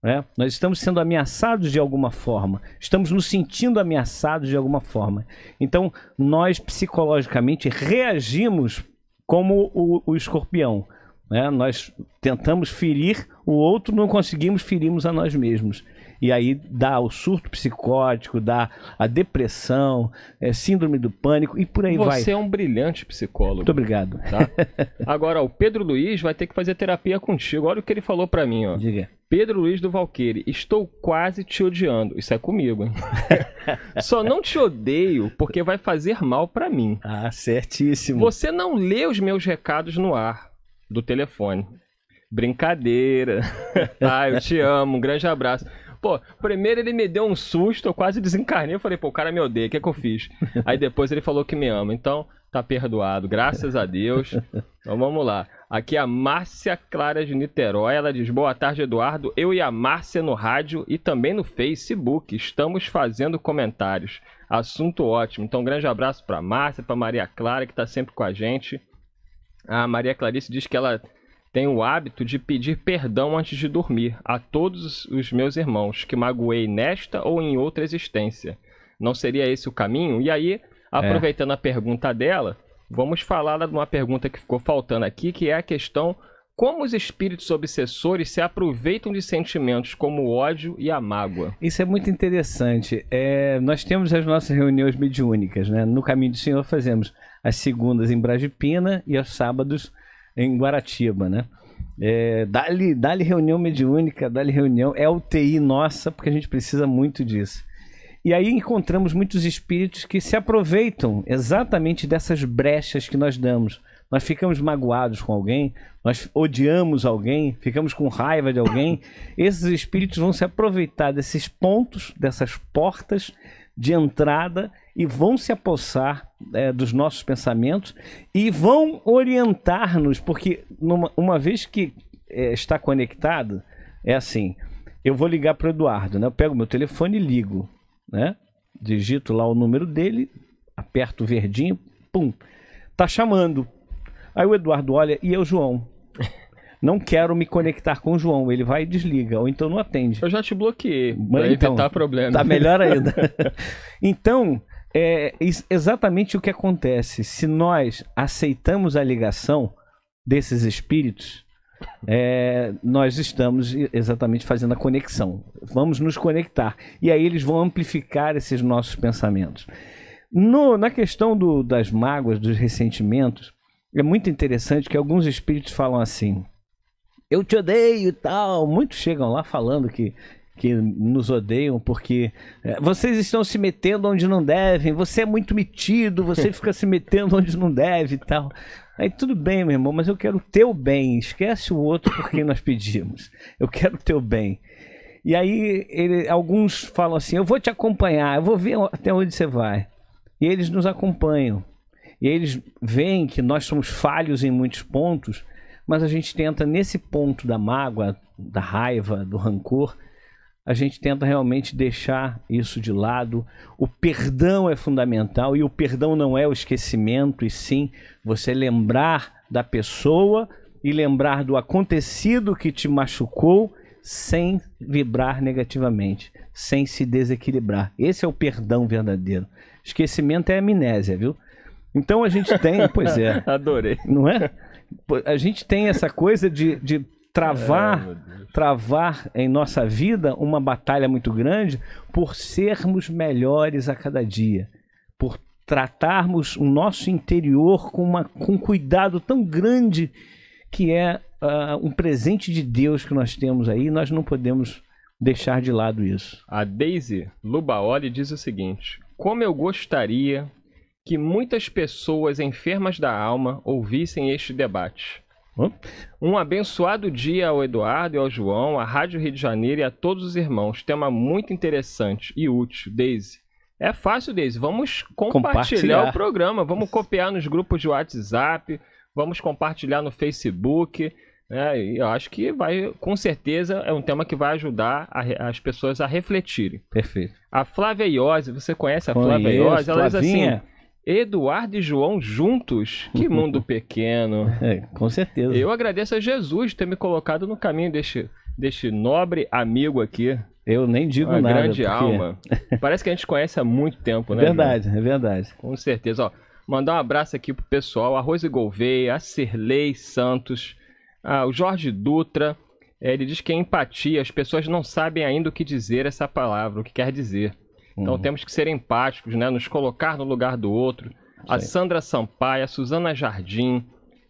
S3: Né? Nós estamos sendo ameaçados de alguma forma, estamos nos sentindo ameaçados de alguma forma. Então, nós psicologicamente reagimos como o, o escorpião. Né? Nós tentamos ferir o outro, não conseguimos, ferimos a nós mesmos. E aí dá o surto psicótico, dá a depressão, é, síndrome do pânico e por aí Você vai. Você é um
S2: brilhante psicólogo. Muito
S3: obrigado. Tá?
S2: Agora, o Pedro Luiz vai ter que fazer terapia contigo. Olha o que ele falou para mim. Ó. Diga. Pedro Luiz do Valqueire, estou quase te odiando. Isso é comigo, hein? [LAUGHS] Só não te odeio porque vai fazer mal para mim. Ah, certíssimo. Você não lê os meus recados no ar do telefone. Brincadeira. [LAUGHS] ah, eu te amo. Um grande abraço. Pô, primeiro ele me deu um susto, eu quase desencarnei. Eu falei, pô, o cara me odeia, o que é que eu fiz? Aí depois ele falou que me ama. Então, tá perdoado, graças a Deus. Então vamos lá. Aqui é a Márcia Clara de Niterói. Ela diz: Boa tarde, Eduardo. Eu e a Márcia no rádio e também no Facebook. Estamos fazendo comentários. Assunto ótimo. Então, um grande abraço para Márcia, para Maria Clara, que está sempre com a gente. A Maria Clarice diz que ela tem o hábito de pedir perdão antes de dormir a todos os meus irmãos que magoei nesta ou em outra existência. Não seria esse o caminho? E aí, aproveitando é. a pergunta dela, vamos falar de uma pergunta que ficou faltando aqui, que é a questão como os espíritos obsessores se aproveitam de sentimentos como o ódio e a mágoa.
S3: Isso é muito interessante. É, nós temos as nossas reuniões mediúnicas, né? No Caminho do Senhor fazemos às segundas em Bragipina e aos sábados em Guaratiba, né? É, dá-lhe, dá reunião mediúnica, dá-lhe reunião, é UTI nossa, porque a gente precisa muito disso. E aí encontramos muitos espíritos que se aproveitam exatamente dessas brechas que nós damos. Nós ficamos magoados com alguém, nós odiamos alguém, ficamos com raiva de alguém. Esses espíritos vão se aproveitar desses pontos, dessas portas, de entrada e vão se apossar é, dos nossos pensamentos e vão orientar-nos, porque numa, uma vez que é, está conectado, é assim: eu vou ligar para o Eduardo, né? eu pego meu telefone e ligo, né? digito lá o número dele, aperto o verdinho, pum, tá chamando. Aí o Eduardo olha e é o João não quero me conectar com o João. Ele vai e desliga, ou então não atende. Eu já te bloqueei, para então, evitar problema. Tá melhor [LAUGHS] ainda. então, é exatamente o que acontece. Se nós aceitamos a ligação desses espíritos, é, nós estamos exatamente fazendo a conexão. Vamos nos conectar. E aí eles vão amplificar esses nossos pensamentos. No, na questão do, das mágoas, dos ressentimentos, é muito interessante que alguns espíritos falam assim: eu te odeio e tal. Muitos chegam lá falando que que nos odeiam porque é, vocês estão se metendo onde não devem, você é muito metido, você [LAUGHS] fica se metendo onde não deve e tal. Aí tudo bem, meu irmão, mas eu quero o teu bem, esquece o outro por quem nós pedimos. Eu quero o teu bem. E aí ele, alguns falam assim: eu vou te acompanhar, eu vou ver até onde você vai. E eles nos acompanham. E eles veem que nós somos falhos em muitos pontos mas a gente tenta, nesse ponto da mágoa, da raiva, do rancor, a gente tenta realmente deixar isso de lado. O perdão é fundamental e o perdão não é o esquecimento, e sim você lembrar da pessoa e lembrar do acontecido que te machucou sem vibrar negativamente, sem se desequilibrar. Esse é o perdão verdadeiro. Esquecimento é amnésia, viu? Então a gente tem, pois é. [LAUGHS] Adorei. Não é? a gente tem essa coisa de, de travar, é, travar em nossa vida uma batalha muito grande por sermos melhores a cada dia, por tratarmos o nosso interior com, uma, com um cuidado tão grande que é uh, um presente de Deus que nós temos aí, nós não podemos deixar de lado
S2: isso. A Daisy Lubaoli diz o seguinte: Como eu gostaria que muitas pessoas enfermas da alma ouvissem este debate. Um abençoado dia ao Eduardo e ao João, à Rádio Rio de Janeiro e a todos os irmãos. Tema muito interessante e útil, Daisy. É fácil, Daisy. Vamos compartilhar, compartilhar, o programa. Vamos copiar nos grupos de WhatsApp. Vamos compartilhar no Facebook. Né? E eu acho que vai, com certeza, é um tema que vai ajudar a, as pessoas a refletirem. Perfeito. A Flávia Iose, você conhece a Flávia Iose? Ela Flavinha. diz assim Eduardo e João juntos. Que [LAUGHS] mundo pequeno. É, com certeza. Eu agradeço a Jesus ter me colocado no caminho deste, deste nobre amigo aqui. Eu nem digo Uma nada. grande porque... alma. [LAUGHS] Parece que a gente conhece há muito tempo, né? É verdade,
S3: irmão? é verdade.
S2: Com certeza. Ó, mandar um abraço aqui pro pessoal. A Rose Gouveia, a Serlei Santos, a, o Jorge Dutra. É, ele diz que é empatia. As pessoas não sabem ainda o que dizer essa palavra, o que quer dizer. Então uhum. temos que ser empáticos, né? Nos colocar no lugar do outro. Sim. A Sandra Sampaio, a Suzana Jardim,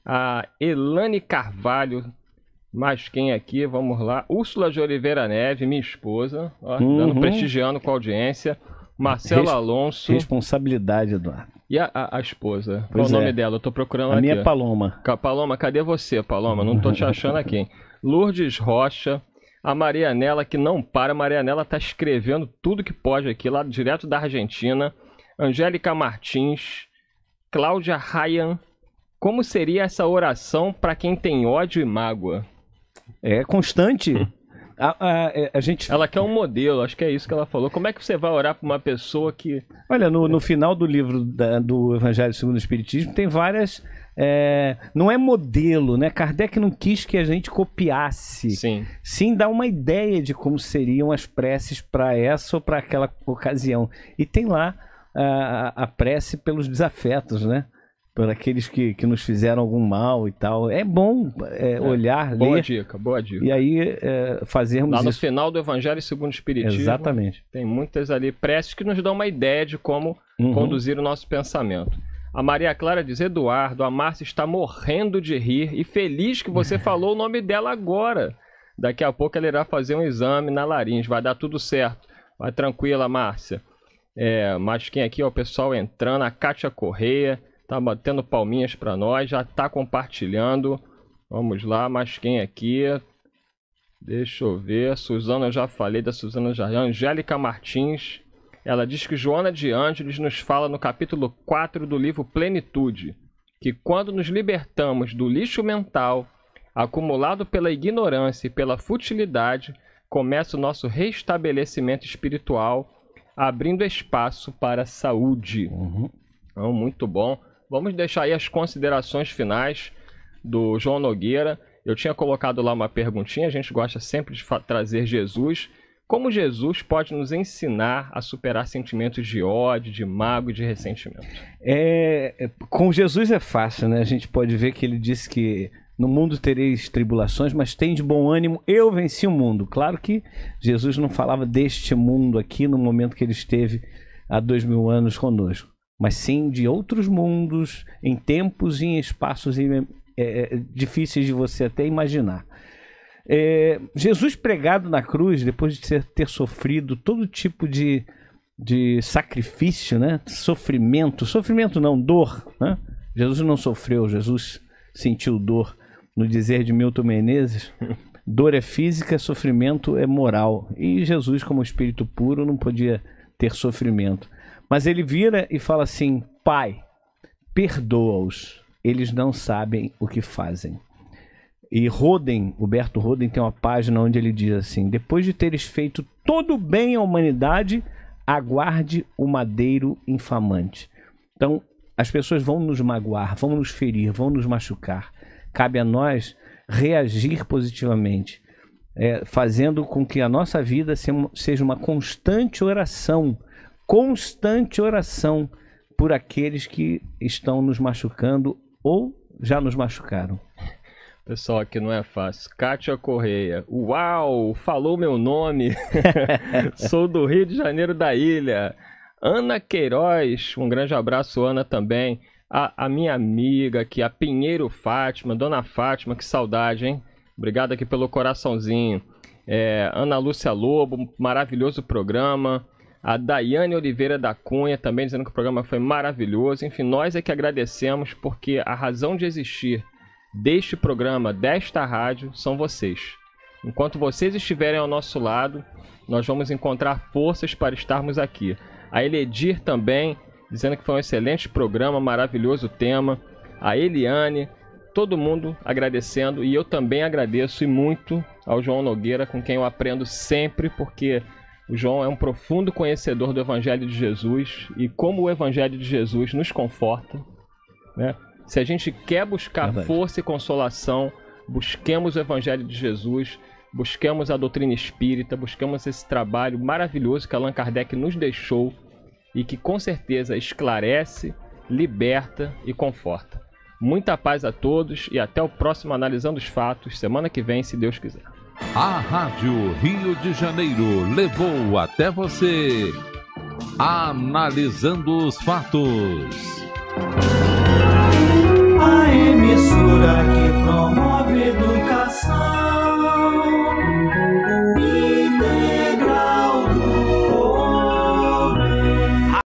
S2: a Elane Carvalho, mais quem aqui? Vamos lá. Úrsula de Oliveira Neve, minha esposa, ó, uhum. dando, prestigiando com a audiência. Marcelo Res Alonso.
S3: Responsabilidade, Eduardo.
S2: E a, a, a esposa? Pois Qual é. o nome é. dela? Eu tô procurando a aqui. minha é Paloma. Paloma, cadê você, Paloma? Não tô te achando aqui. [LAUGHS] Lourdes Rocha, a Marianela que não para. A Marianela está escrevendo tudo que pode aqui, lá direto da Argentina. Angélica Martins, Cláudia Ryan. Como seria essa oração para quem tem ódio e mágoa? É constante. [LAUGHS] A, a, é, a, gente... Ela quer um modelo, acho que é isso que ela falou. Como é que você vai orar para uma pessoa que.
S3: Olha, no, no final do livro da, do Evangelho segundo o Espiritismo, tem várias é, não é modelo, né? Kardec não quis que a gente copiasse. Sim. Sim, dar uma ideia de como seriam as preces para essa ou para aquela ocasião. E tem lá a, a prece pelos desafetos, né? por aqueles que, que nos fizeram algum mal e tal. É bom é, é, olhar, boa ler. dica, boa dica. E aí é, fazermos Lá no isso.
S2: final do Evangelho segundo o Espiritismo. Exatamente. Tem muitas ali preces que nos dão uma ideia de como uhum. conduzir o nosso pensamento. A Maria Clara diz: Eduardo, a Márcia está morrendo de rir e feliz que você [LAUGHS] falou o nome dela agora. Daqui a pouco ela irá fazer um exame na laringe, vai dar tudo certo. Vai tranquila, Márcia. É, mas quem aqui, ó, é o pessoal entrando, a Kátia Correia, tá batendo palminhas para nós, já tá compartilhando. Vamos lá, mas quem aqui? Deixa eu ver. Suzana, eu já falei da Suzana Jardim. Angélica Martins. Ela diz que Joana de Ângeles nos fala no capítulo 4 do livro Plenitude que quando nos libertamos do lixo mental acumulado pela ignorância e pela futilidade, começa o nosso restabelecimento espiritual, abrindo espaço para a saúde. Uhum. Então, muito bom. Vamos deixar aí as considerações finais do João Nogueira. Eu tinha colocado lá uma perguntinha, a gente gosta sempre de trazer Jesus. Como Jesus pode nos ensinar a superar sentimentos de ódio, de mago, e de ressentimento?
S3: É, é, com Jesus é fácil, né? A gente pode ver que ele disse que no mundo tereis tribulações, mas tem de bom ânimo, eu venci o mundo. Claro que Jesus não falava deste mundo aqui no momento que ele esteve há dois mil anos conosco, mas sim de outros mundos, em tempos e em espaços é, é, difíceis de você até imaginar. É, Jesus pregado na cruz, depois de ter, ter sofrido todo tipo de, de sacrifício, né? sofrimento, sofrimento não, dor. Né? Jesus não sofreu, Jesus sentiu dor. No dizer de Milton Menezes, [LAUGHS] dor é física, sofrimento é moral. E Jesus, como espírito puro, não podia ter sofrimento. Mas ele vira e fala assim: Pai, perdoa-os, eles não sabem o que fazem. E Roden, Huberto Roden, tem uma página onde ele diz assim: Depois de teres feito todo o bem à humanidade, aguarde o madeiro infamante. Então, as pessoas vão nos magoar, vão nos ferir, vão nos machucar. Cabe a nós reagir positivamente, é, fazendo com que a nossa vida seja uma constante oração constante oração por aqueles que estão nos machucando ou já nos machucaram.
S2: Pessoal, aqui não é fácil. Kátia Correia. Uau! Falou meu nome! [LAUGHS] Sou do Rio de Janeiro da Ilha. Ana Queiroz, um grande abraço, Ana, também. A, a minha amiga aqui, a Pinheiro Fátima, Dona Fátima, que saudade, hein? Obrigado aqui pelo coraçãozinho. É, Ana Lúcia Lobo, maravilhoso programa. A Daiane Oliveira da Cunha também dizendo que o programa foi maravilhoso. Enfim, nós é que agradecemos porque a razão de existir deste programa, desta rádio, são vocês. Enquanto vocês estiverem ao nosso lado, nós vamos encontrar forças para estarmos aqui. A Eledir também, dizendo que foi um excelente programa, maravilhoso tema. A Eliane, todo mundo agradecendo e eu também agradeço e muito ao João Nogueira, com quem eu aprendo sempre, porque o João é um profundo conhecedor do Evangelho de Jesus e como o Evangelho de Jesus nos conforta, né? Se a gente quer buscar Verdade. força e consolação, busquemos o Evangelho de Jesus, busquemos a doutrina espírita, busquemos esse trabalho maravilhoso que Allan Kardec nos deixou e que com certeza esclarece, liberta e conforta. Muita paz a todos e até o próximo Analisando os Fatos, semana que vem, se Deus quiser. A Rádio Rio de Janeiro levou
S1: até você Analisando os Fatos
S3: a emissora que promove educação.